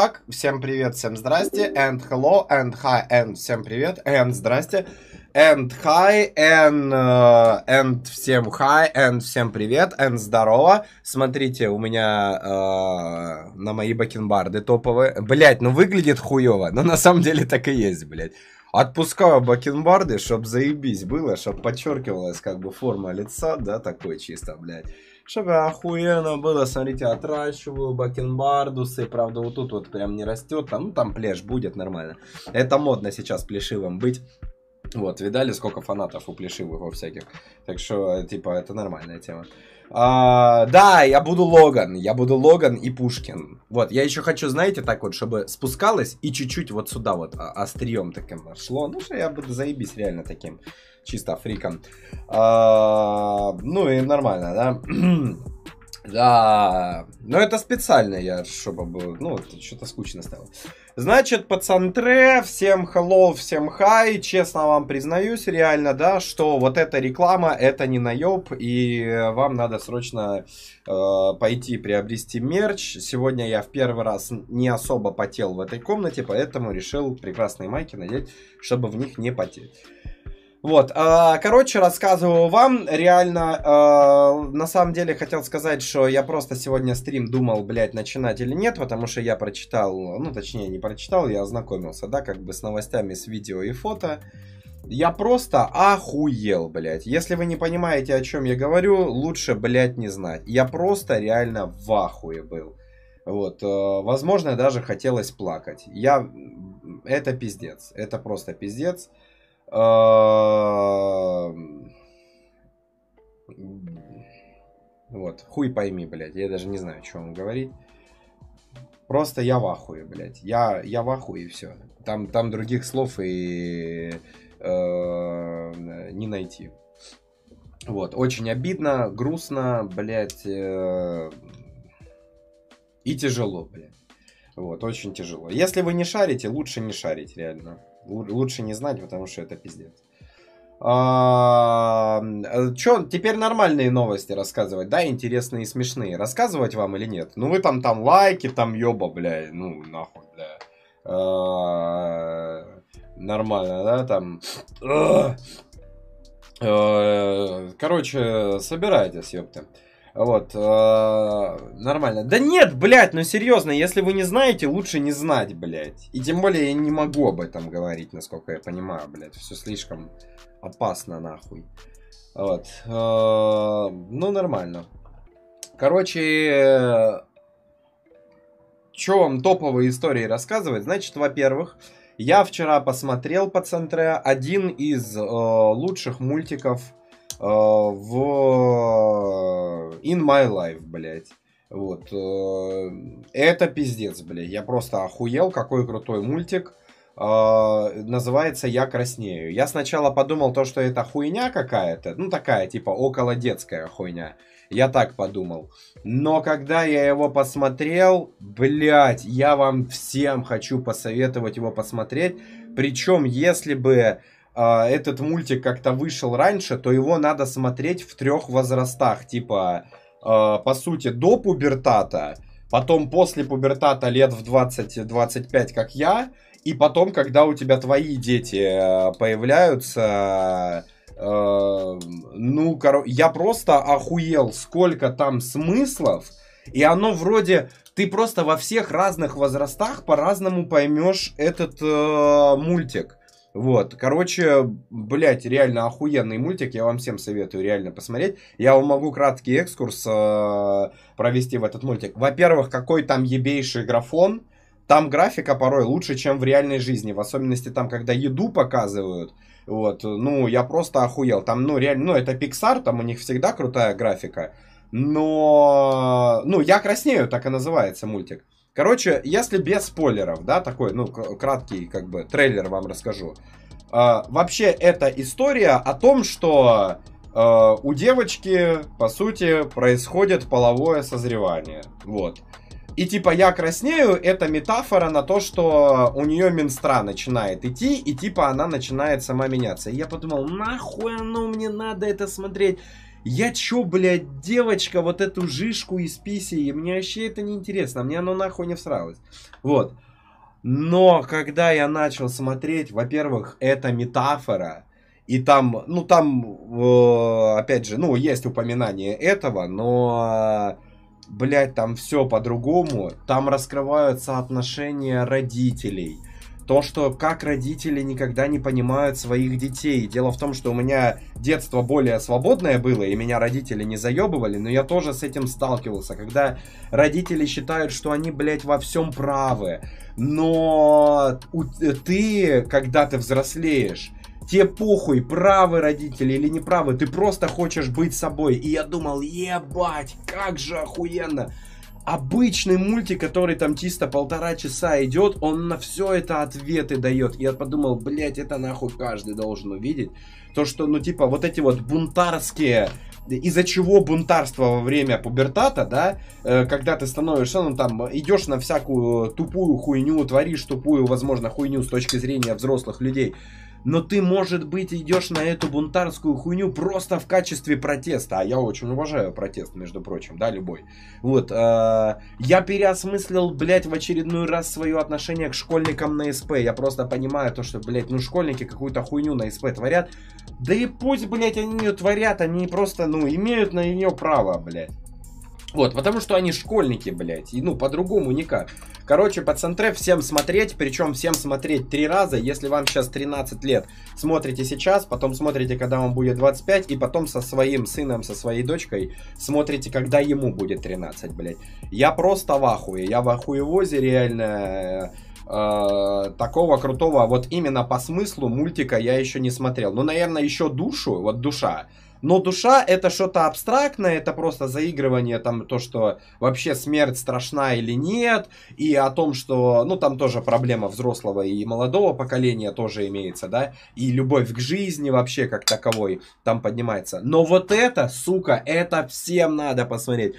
Так, всем привет, всем здрасте, and hello, and hi, and всем привет, and здрасте, and hi, and, uh, and всем hi, and всем привет, and здорово. Смотрите, у меня uh, на мои бакенбарды топовые. Блять, ну выглядит хуево, но на самом деле так и есть, блять. Отпускаю бакенбарды, чтоб заебись было, чтоб подчеркивалась как бы форма лица, да, такой чисто, блять. Чтобы охуенно было, смотрите, отращиваю бакенбардусы, правда, вот тут вот прям не растет, там, ну, там плеш будет нормально. Это модно сейчас плешивым быть. Вот, видали, сколько фанатов у плешивых во всяких. Так что, типа, это нормальная тема. А, да, я буду Логан, я буду Логан и Пушкин. Вот, я еще хочу, знаете, так вот, чтобы спускалось и чуть-чуть вот сюда вот а, острием таким шло. Ну что, я буду заебись реально таким чисто африком. А, ну и нормально, да? Да, но это специально я, чтобы было, ну, что-то скучно стало. Значит, пацантре, всем hello, всем хай, честно вам признаюсь, реально, да, что вот эта реклама, это не наеб, и вам надо срочно э, пойти приобрести мерч. Сегодня я в первый раз не особо потел в этой комнате, поэтому решил прекрасные майки надеть, чтобы в них не потеть. Вот, а, короче, рассказываю вам, реально, а, на самом деле хотел сказать, что я просто сегодня стрим думал, блядь, начинать или нет, потому что я прочитал, ну, точнее, не прочитал, я ознакомился, да, как бы с новостями, с видео и фото. Я просто охуел, блядь. Если вы не понимаете, о чем я говорю, лучше, блядь, не знать. Я просто реально в ахуе был. Вот, э, возможно, даже хотелось плакать. Я... Это пиздец. Это просто пиздец. Эм, вот, хуй пойми, блядь, я даже не знаю, что вам говорить. Просто я в ахуе, блядь. Я, я в ахуе и все. Там, там других слов и эм, не найти. Вот, очень обидно, грустно, блядь, э, и тяжело, блядь. Вот, очень тяжело. Если вы не шарите, лучше не шарить, реально. Лучше не знать, потому что это пиздец. А, Че, теперь нормальные новости рассказывать, да, интересные и смешные. Рассказывать вам или нет? Ну вы там, там лайки, там ёба, бля, ну нахуй, бля. А, нормально, да, там. А, короче, собирайтесь, ёпта. Вот. Э, нормально. Да нет, блядь, ну серьезно, если вы не знаете, лучше не знать, блядь. И тем более я не могу об этом говорить, насколько я понимаю, блядь. Все слишком опасно, нахуй. Вот. Э, ну, нормально. Короче, что вам топовые истории рассказывать? Значит, во-первых, я вчера посмотрел по центре один из э, лучших мультиков Э, в In My Life, блядь. Вот. Э, это пиздец, блядь. Я просто охуел, какой крутой мультик. Э, называется «Я краснею». Я сначала подумал то, что это хуйня какая-то. Ну, такая, типа, около детская хуйня. Я так подумал. Но когда я его посмотрел, блядь, я вам всем хочу посоветовать его посмотреть. Причем, если бы а, этот мультик как-то вышел раньше, то его надо смотреть в трех возрастах. Типа, а, по сути, до пубертата, потом после пубертата лет в 20-25, как я, и потом, когда у тебя твои дети э, появляются, э, ну, короче, я просто охуел, сколько там смыслов, и оно вроде, ты просто во всех разных возрастах по-разному поймешь этот э, мультик. Вот, короче, блять, реально охуенный мультик, я вам всем советую реально посмотреть. Я вам могу краткий экскурс э, провести в этот мультик. Во-первых, какой там ебейший графон. Там графика порой лучше, чем в реальной жизни, в особенности там, когда еду показывают. Вот, ну, я просто охуел. Там, ну, реально, ну, это Pixar, там у них всегда крутая графика. Но, ну, я краснею, так и называется мультик. Короче, если без спойлеров, да, такой, ну, краткий, как бы, трейлер вам расскажу. Э, вообще, это история о том, что э, у девочки, по сути, происходит половое созревание. Вот. И типа я краснею, это метафора на то, что у нее менстра начинает идти, и типа она начинает сама меняться. И я подумал, нахуй оно мне надо это смотреть? Я чё, блядь, девочка, вот эту жишку из писи, и мне вообще это не интересно, мне оно нахуй не всралось. Вот. Но когда я начал смотреть, во-первых, это метафора, и там, ну там, э, опять же, ну есть упоминание этого, но, блядь, там все по-другому. Там раскрываются отношения родителей – то, что как родители никогда не понимают своих детей. Дело в том, что у меня детство более свободное было, и меня родители не заебывали, но я тоже с этим сталкивался, когда родители считают, что они, блядь, во всем правы. Но ты, когда ты взрослеешь, Тебе похуй, правы родители или неправы. ты просто хочешь быть собой. И я думал, ебать, как же охуенно обычный мультик, который там чисто полтора часа идет, он на все это ответы дает. Я подумал, блять, это нахуй каждый должен увидеть. То, что, ну, типа, вот эти вот бунтарские из-за чего бунтарство во время пубертата, да, э, когда ты становишься, ну, там, идешь на всякую тупую хуйню, творишь тупую, возможно, хуйню с точки зрения взрослых людей, но ты, может быть, идешь на эту бунтарскую хуйню просто в качестве протеста. А я очень уважаю протест, между прочим, да, любой. Вот, э, я переосмыслил, блядь, в очередной раз свое отношение к школьникам на СП. Я просто понимаю то, что, блядь, ну школьники какую-то хуйню на СП творят. Да и пусть, блядь, они ее творят, они просто, ну, имеют на нее право, блядь. Вот, потому что они школьники, блядь, и ну, по-другому никак. Короче, по центре всем смотреть, причем всем смотреть три раза, если вам сейчас 13 лет. Смотрите сейчас, потом смотрите, когда вам будет 25, и потом со своим сыном, со своей дочкой смотрите, когда ему будет 13, блядь. Я просто в ахуе, я в ахуевозе реально... Э, э, такого крутого, вот именно по смыслу мультика я еще не смотрел. Ну, наверное, еще душу, вот душа. Но душа это что-то абстрактное, это просто заигрывание там то, что вообще смерть страшна или нет, и о том, что, ну там тоже проблема взрослого и молодого поколения тоже имеется, да, и любовь к жизни вообще как таковой там поднимается. Но вот это, сука, это всем надо посмотреть.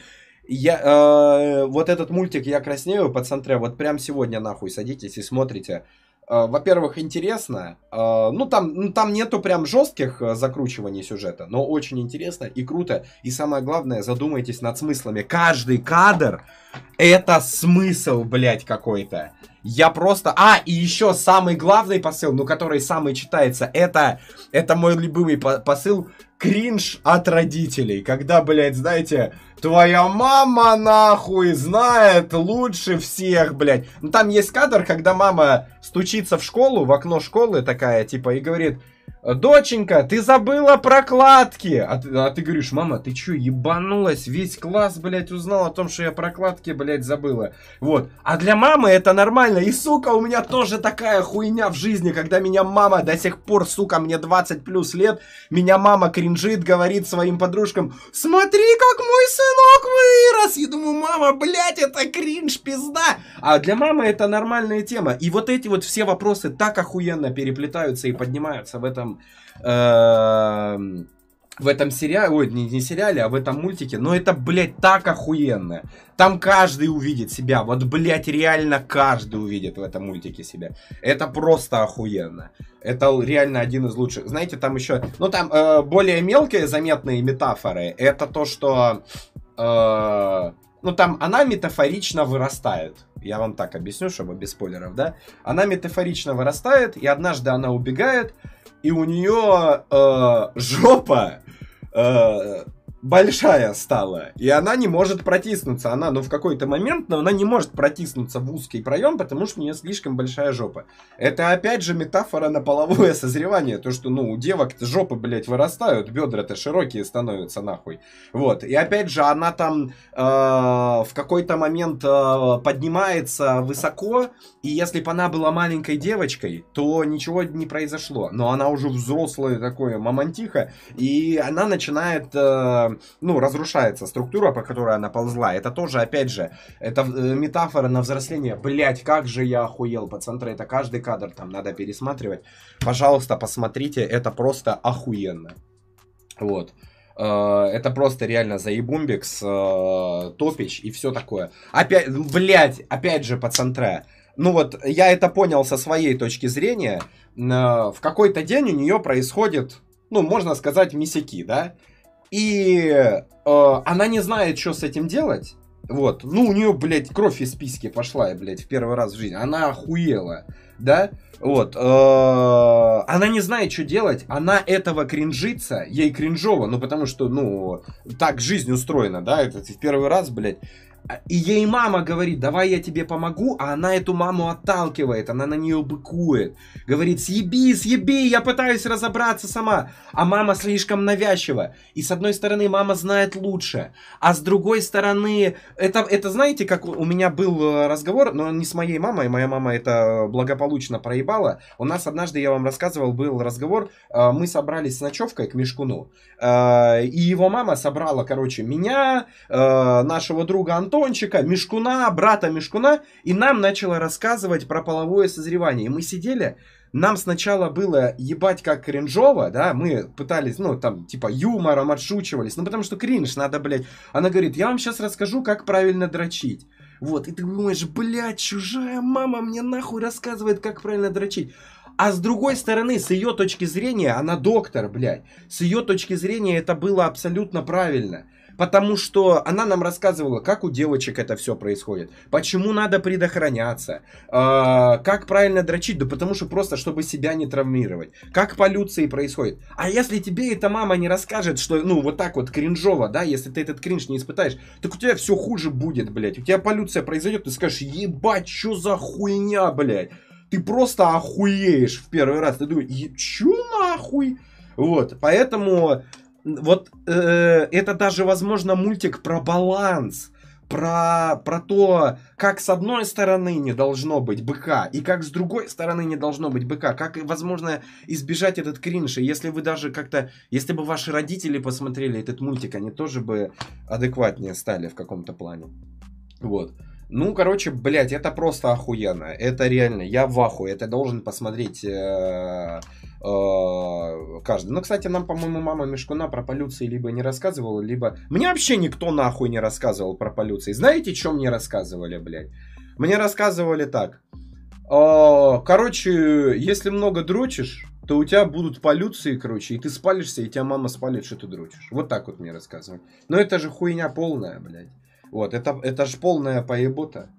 Я, э, вот этот мультик «Я краснею», по пацантря, вот прям сегодня нахуй садитесь и смотрите. А, во-первых, интересно. А, ну, там, ну, там нету прям жестких а, закручиваний сюжета, но очень интересно и круто. И самое главное, задумайтесь над смыслами. Каждый кадр — это смысл, блядь, какой-то. Я просто... А, и еще самый главный посыл, ну, который самый читается, это, это мой любимый посыл кринж от родителей, когда, блядь, знаете, твоя мама нахуй знает лучше всех, блядь. Ну там есть кадр, когда мама стучится в школу, в окно школы такая, типа, и говорит, Доченька, ты забыла прокладки! А ты, а ты говоришь, мама, ты чё, ебанулась? Весь класс, блядь, узнал о том, что я прокладки, блядь, забыла. Вот. А для мамы это нормально. И, сука, у меня тоже такая хуйня в жизни, когда меня мама до сих пор, сука, мне 20 плюс лет, меня мама кринжит, говорит своим подружкам, смотри, как мой сынок вырос! Я думаю, мама, блядь, это кринж, пизда! А для мамы это нормальная тема. И вот эти вот все вопросы так охуенно переплетаются и поднимаются в этом этом эм, в этом сериале, ой, не, не сериале, а в этом мультике, но это, блядь, так охуенно. Там каждый увидит себя, вот, блядь, реально каждый увидит в этом мультике себя. Это просто охуенно. Это реально один из лучших. Знаете, там еще, ну, там э, более мелкие заметные метафоры. Это то, что... Э, ну там она метафорично вырастает. Я вам так объясню, чтобы без спойлеров, да? Она метафорично вырастает, и однажды она убегает, и у нее э, жопа э, большая стала, и она не может протиснуться. Она, ну, в какой-то момент, но она не может протиснуться в узкий проем, потому что у нее слишком большая жопа. Это, опять же, метафора на половое созревание. То, что, ну, у девок жопы, блядь, вырастают, бедра-то широкие становятся, нахуй. Вот. И, опять же, она там э, в какой-то момент э, поднимается высоко, и если бы она была маленькой девочкой, то ничего не произошло. Но она уже взрослая такое мамонтиха, и она начинает э, ну, разрушается структура, по которой она ползла. Это тоже, опять же, это э, метафора на взросление. Блять, как же я охуел, пацан, это каждый кадр там надо пересматривать. Пожалуйста, посмотрите, это просто охуенно. Вот. Э, это просто реально заебумбикс, э, топич и все такое. Опять, блять, опять же по центре. Ну вот, я это понял со своей точки зрения. В какой-то день у нее происходит ну, можно сказать, месяки, да? И э, она не знает, что с этим делать. Вот. Ну, у нее, блядь, кровь из писки пошла, блядь, в первый раз в жизни. Она охуела, да? Вот. Э, она не знает, что делать. Она этого кринжится. Ей кринжово, ну, потому что, ну, так жизнь устроена, да? Это в первый раз, блядь, а, и ей мама говорит, давай я тебе помогу, а она эту маму отталкивает, она на нее быкует. Говорит, съеби, съеби, я пытаюсь разобраться сама. А мама слишком навязчива. И с одной стороны, мама знает лучше. А с другой стороны, это, это знаете, как у меня был э, разговор, но не с моей мамой, моя мама это благополучно проебала. У нас однажды, я вам рассказывал, был разговор, э, мы собрались с ночевкой к Мешкуну. Э, и его мама собрала, короче, меня, нашего друга Антона, Платончика, Мешкуна, брата Мешкуна, и нам начала рассказывать про половое созревание. И мы сидели, нам сначала было ебать как кринжово, да, мы пытались, ну, там, типа, юмором отшучивались, ну, потому что кринж надо, блядь. Она говорит, я вам сейчас расскажу, как правильно дрочить. Вот, и ты думаешь, блядь, чужая мама мне нахуй рассказывает, как правильно дрочить. А с другой стороны, с ее точки зрения, она доктор, блядь. С ее точки зрения это было абсолютно правильно. Потому что она нам рассказывала, как у девочек это все происходит. Почему надо предохраняться. Э, как правильно дрочить. Да потому что просто, чтобы себя не травмировать. Как полюции происходит. А если тебе эта мама не расскажет, что, ну, вот так вот кринжово, да, если ты этот кринж не испытаешь, так у тебя все хуже будет, блядь. У тебя полюция произойдет, ты скажешь, ебать, что за хуйня, блядь. Ты просто охуеешь в первый раз. Ты думаешь, че нахуй? Вот, поэтому вот э, это даже, возможно, мультик про баланс, про, про то, как с одной стороны не должно быть быка, и как с другой стороны не должно быть быка, как, возможно, избежать этот кринж, и если вы даже как-то, если бы ваши родители посмотрели этот мультик, они тоже бы адекватнее стали в каком-то плане. Вот. Ну, короче, блядь, это просто охуенно. Это реально, я в ахуе. Это должен посмотреть э, Э, каждый. Ну, кстати, нам, по-моему, мама Мешкуна про полюции либо не рассказывала, либо... Мне вообще никто нахуй не рассказывал про полюции. Знаете, что мне рассказывали, блядь? Мне рассказывали так. «Э, короче, если много дрочишь, то у тебя будут полюции, короче, и ты спалишься, и тебя мама спалит, что ты дрочишь. Вот так вот мне рассказывали. Но это же хуйня полная, блядь. Вот, это, это ж полная поебота.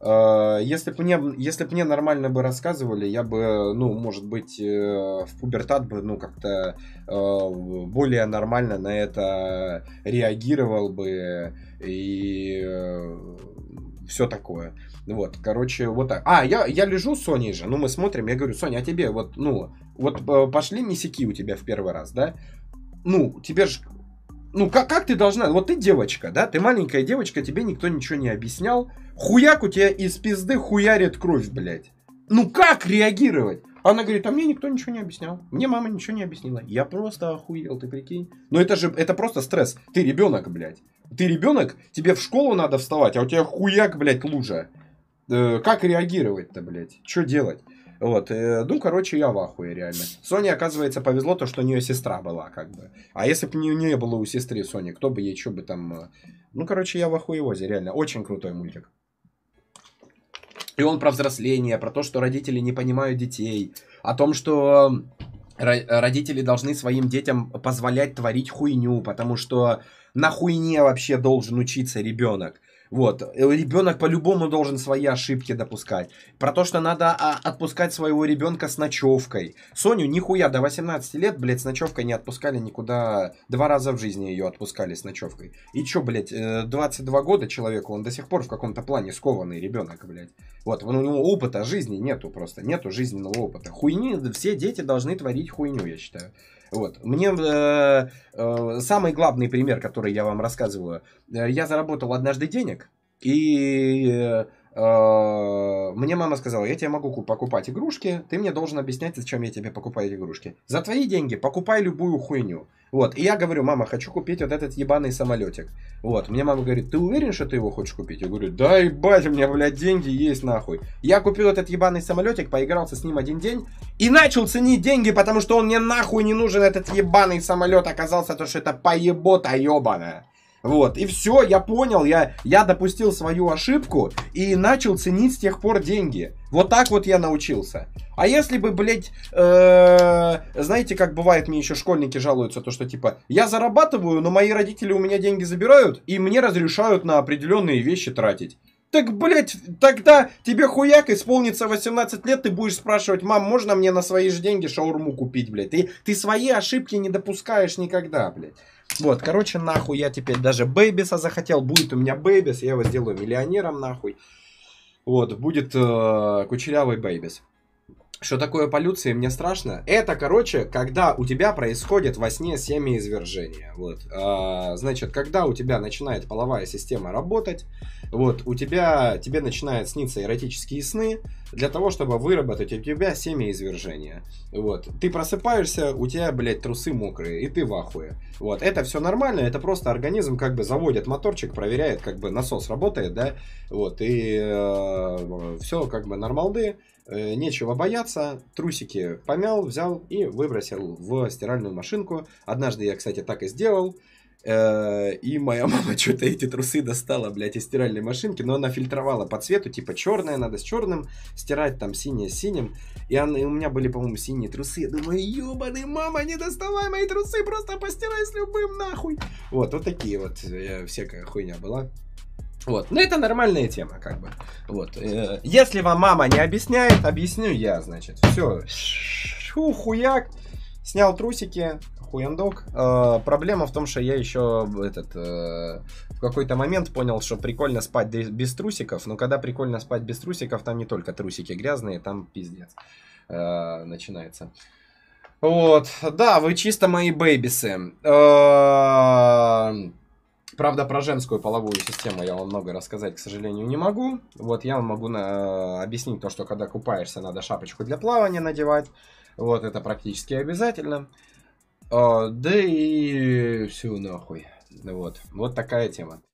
Э, если бы мне, если бы мне нормально бы рассказывали, я бы, ну, может быть, э, в пубертат бы, ну, как-то э, более нормально на это реагировал бы и все такое. Вот, короче, вот так. А, я, я лежу с Соней же, ну, мы смотрим, я говорю, Соня, а тебе вот, ну, вот пошли месяки у тебя в первый раз, да? Ну, тебе же ну как, как ты должна, вот ты девочка, да, ты маленькая девочка, тебе никто ничего не объяснял, хуяк у тебя из пизды хуярит кровь, блядь. Ну как реагировать? Она говорит, а мне никто ничего не объяснял. Мне мама ничего не объяснила. Я просто охуел, ты прикинь. Но ну, это же, это просто стресс. Ты ребенок, блядь. Ты ребенок, тебе в школу надо вставать, а у тебя хуяк, блядь, лужа. Э, как реагировать-то, блядь? Что делать? Вот, э, ну, короче, я в ахуе реально. Соне, оказывается, повезло то, что у нее сестра была, как бы. А если бы не, не было у сестры Сони, кто бы ей, что бы там... Э, ну, короче, я в ахуевозе, реально. Очень крутой мультик. И он про взросление, про то, что родители не понимают детей, о том, что э, родители должны своим детям позволять творить хуйню, потому что на хуйне вообще должен учиться ребенок. Вот. Ребенок по-любому должен свои ошибки допускать. Про то, что надо а, отпускать своего ребенка с ночевкой. Соню нихуя до 18 лет, блядь, с ночевкой не отпускали никуда. Два раза в жизни ее отпускали с ночевкой. И чё, блядь, 22 э, года человеку, он до сих пор в каком-то плане скованный ребенок, блядь. Вот, у него опыта жизни нету просто, нету жизненного опыта. Хуйни, все дети должны творить хуйню, я считаю. Вот. Мне э, э, самый главный пример, который я вам рассказываю. Э, я заработал однажды денег, и э, Э, мне мама сказала, я тебе могу покупать игрушки, ты мне должен объяснять, зачем я тебе покупаю игрушки. За твои деньги покупай любую хуйню. Вот, и я говорю, мама, хочу купить вот этот ебаный самолетик. Вот, мне мама говорит, ты уверен, что ты его хочешь купить? Я говорю, да ебать, у меня, блядь, деньги есть нахуй. Я купил этот ебаный самолетик, поигрался с ним один день и начал ценить деньги, потому что он мне нахуй не нужен, этот ебаный самолет. Оказался то, что это поебота ебаная. Вот, и все, я понял, я, я допустил свою ошибку и начал ценить с тех пор деньги. Вот так вот я научился. А если бы, блядь, э, знаете, как бывает, мне еще школьники жалуются, то что типа, я зарабатываю, но мои родители у меня деньги забирают, и мне разрешают на определенные вещи тратить. Так, блядь, тогда тебе хуяк исполнится 18 лет, ты будешь спрашивать, мам, можно мне на свои же деньги шаурму купить, блядь? Ты, ты свои ошибки не допускаешь никогда, блядь. Вот, короче, нахуй я теперь даже Бэйбиса захотел. Будет у меня Бэйбис, я его сделаю миллионером, нахуй. Вот, будет э, кучерявый Бэйбис. Что такое полюция, мне страшно. Это, короче, когда у тебя происходит во сне семяизвержение. Вот. А, значит, когда у тебя начинает половая система работать, вот, у тебя, тебе начинают сниться эротические сны для того, чтобы выработать у тебя семяизвержение. Вот. Ты просыпаешься, у тебя, блядь, трусы мокрые, и ты в ахуе. Вот. Это все нормально, это просто организм как бы заводит моторчик, проверяет, как бы насос работает, да, вот, и э, все как бы нормалды. Э, нечего бояться, трусики помял, взял и выбросил в стиральную машинку. Однажды я, кстати, так и сделал. Э, и моя мама что-то эти трусы достала, блядь, из стиральной машинки, но она фильтровала по цвету, типа черная, надо с черным стирать, там синее с синим. И, она, и у меня были, по-моему, синие трусы. Я думаю, ебаный, мама, не доставай мои трусы, просто постирай с любым нахуй. Вот, вот такие вот э, всякая хуйня была. Вот. Но ну, это нормальная тема, как бы. Вот. Э, если вам мама не объясняет, объясню я, значит. Все. Шу, хуяк. Снял трусики, хуяндок. Э, проблема в том, что я еще э, этот, в какой-то момент понял, что прикольно спать без трусиков, но когда прикольно спать без трусиков, там не только трусики грязные, там пиздец начинается. Вот, да, вы чисто мои бэйбисы. Э, Правда, про женскую половую систему я вам много рассказать, к сожалению, не могу. Вот я вам могу на... объяснить то, что когда купаешься, надо шапочку для плавания надевать. Вот это практически обязательно. А, да и все нахуй. Вот. Вот такая тема.